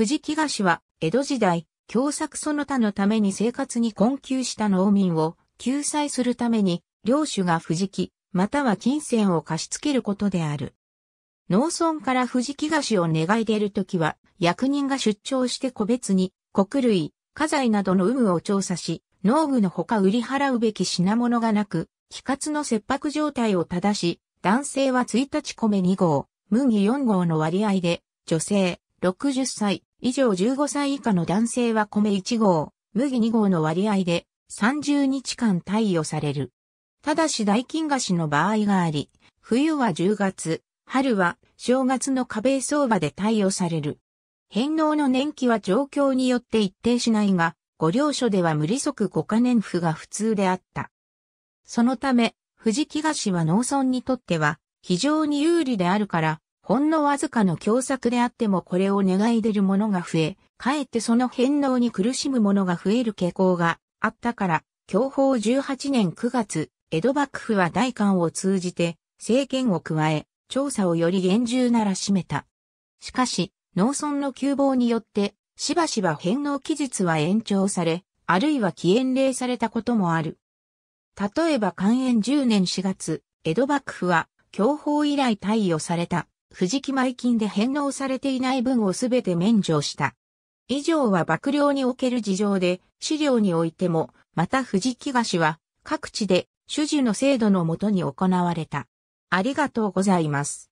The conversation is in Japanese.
藤木菓子は、江戸時代、共作その他のために生活に困窮した農民を救済するために、領主が藤木、または金銭を貸し付けることである。農村から藤木菓子を願い出るときは、役人が出張して個別に、穀類、家財などの有無を調査し、農具のほか売り払うべき品物がなく、気活の切迫状態を正し、男性は1日米2号、麦4号の割合で、女性、60歳以上15歳以下の男性は米1号、麦2号の割合で30日間貸与される。ただし大金貸しの場合があり、冬は10月、春は正月の壁相場で貸与される。返納の年期は状況によって一定しないが、ご両所では無利息5家年付が普通であった。そのため、藤木菓子は農村にとっては非常に有利であるから、ほんのわずかの共作であってもこれを願い出る者が増え、かえってその返納に苦しむ者が増える傾向があったから、享保18年9月、江戸幕府は大官を通じて、政権を加え、調査をより厳重ならしめた。しかし、農村の窮乏によって、しばしば返納期日は延長され、あるいは起延令されたこともある。例えば寛延10年4月、江戸幕府は、享保以来位をされた藤木前金で返納されていない分をすべて免除した。以上は幕僚における事情で、資料においても、また藤木菓子は、各地で、主樹の制度のもとに行われた。ありがとうございます。